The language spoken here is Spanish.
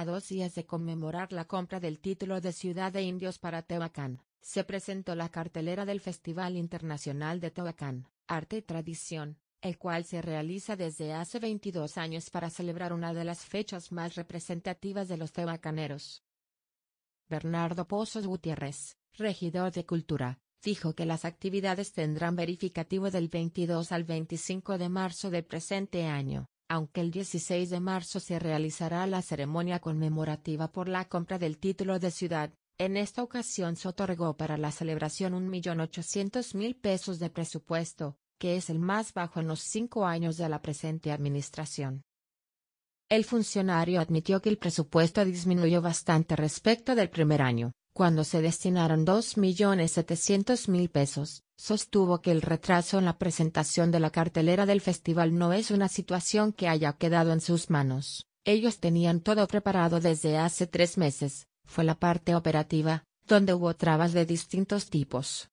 A dos días de conmemorar la compra del título de Ciudad de Indios para Tehuacán, se presentó la cartelera del Festival Internacional de Tehuacán, Arte y Tradición, el cual se realiza desde hace 22 años para celebrar una de las fechas más representativas de los tehuacaneros. Bernardo Pozos Gutiérrez, regidor de Cultura, dijo que las actividades tendrán verificativo del 22 al 25 de marzo del presente año aunque el 16 de marzo se realizará la ceremonia conmemorativa por la compra del título de ciudad, en esta ocasión se otorgó para la celebración 1.800.000 pesos de presupuesto, que es el más bajo en los cinco años de la presente administración. El funcionario admitió que el presupuesto disminuyó bastante respecto del primer año, cuando se destinaron millones mil pesos, sostuvo que el retraso en la presentación de la cartelera del festival no es una situación que haya quedado en sus manos. Ellos tenían todo preparado desde hace tres meses, fue la parte operativa, donde hubo trabas de distintos tipos.